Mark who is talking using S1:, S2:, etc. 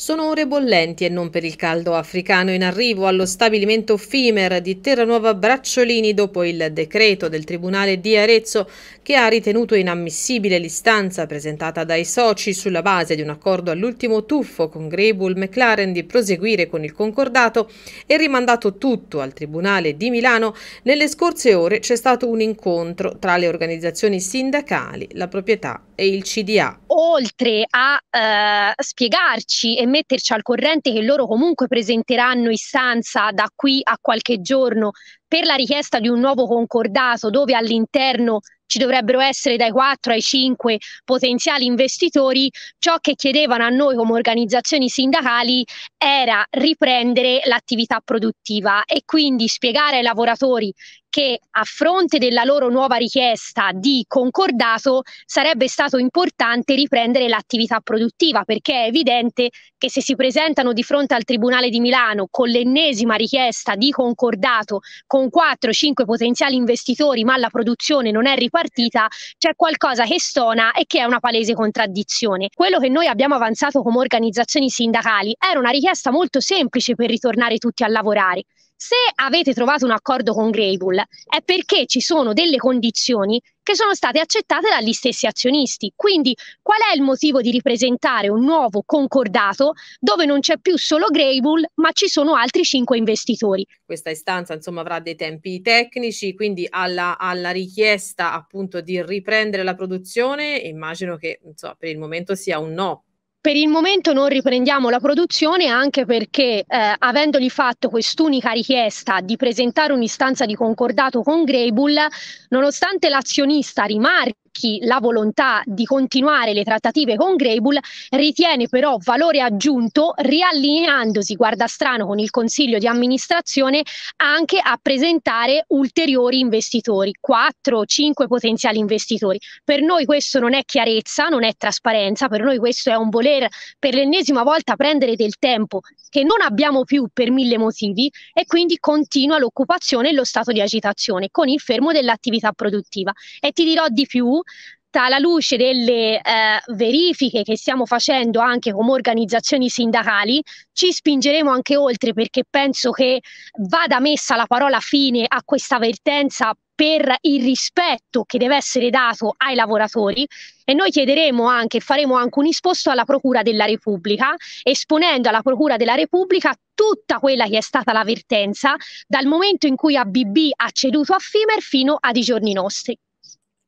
S1: Sono ore bollenti e non per il caldo africano in arrivo allo stabilimento FIMER di Terranuova Bracciolini dopo il decreto del Tribunale di Arezzo che ha ritenuto inammissibile l'istanza presentata dai soci sulla base di un accordo all'ultimo tuffo con Grebul McLaren di proseguire con il concordato e rimandato tutto al Tribunale di Milano. Nelle scorse ore c'è stato un incontro tra le organizzazioni sindacali, la proprietà e il CDA
S2: oltre a eh, spiegarci e metterci al corrente che loro comunque presenteranno istanza da qui a qualche giorno per la richiesta di un nuovo concordato dove all'interno ci dovrebbero essere dai 4 ai 5 potenziali investitori, ciò che chiedevano a noi come organizzazioni sindacali era riprendere l'attività produttiva e quindi spiegare ai lavoratori che a fronte della loro nuova richiesta di concordato sarebbe stato importante riprendere l'attività produttiva perché è evidente che se si presentano di fronte al Tribunale di Milano con l'ennesima richiesta di concordato con 4-5 potenziali investitori ma la produzione non è ripartita, c'è qualcosa che stona e che è una palese contraddizione. Quello che noi abbiamo avanzato come organizzazioni sindacali era una richiesta molto semplice per ritornare tutti a lavorare se avete trovato un accordo con Greybull è perché ci sono delle condizioni che sono state accettate dagli stessi azionisti. Quindi qual è il motivo di ripresentare un nuovo concordato dove non c'è più solo Greybull ma ci sono altri cinque investitori?
S1: Questa istanza insomma avrà dei tempi tecnici, quindi alla, alla richiesta appunto di riprendere la produzione immagino che insomma, per il momento sia un no
S2: per il momento non riprendiamo la produzione anche perché eh, avendogli fatto quest'unica richiesta di presentare un'istanza di concordato con Greybull, nonostante l'azionista rimarchi Zelensky la volontà di continuare le trattative con Greybull, ritiene però valore aggiunto riallineandosi, guarda strano, con il consiglio di amministrazione anche a presentare ulteriori investitori, 4-5 potenziali investitori. Per noi questo non è chiarezza, non è trasparenza, per noi questo è un voler per l'ennesima volta prendere del tempo che non abbiamo più per mille motivi e quindi continua l'occupazione e lo stato di agitazione con il fermo dell'attività produttiva. E ti dirò di più, alla luce delle eh, verifiche che stiamo facendo anche come organizzazioni sindacali, ci spingeremo anche oltre perché penso che vada messa la parola fine a questa avvertenza per il rispetto che deve essere dato ai lavoratori e noi chiederemo anche, faremo anche un esposto alla Procura della Repubblica, esponendo alla Procura della Repubblica tutta quella che è stata l'avvertenza dal momento in cui ABB ha ceduto a Fimer fino ai giorni nostri.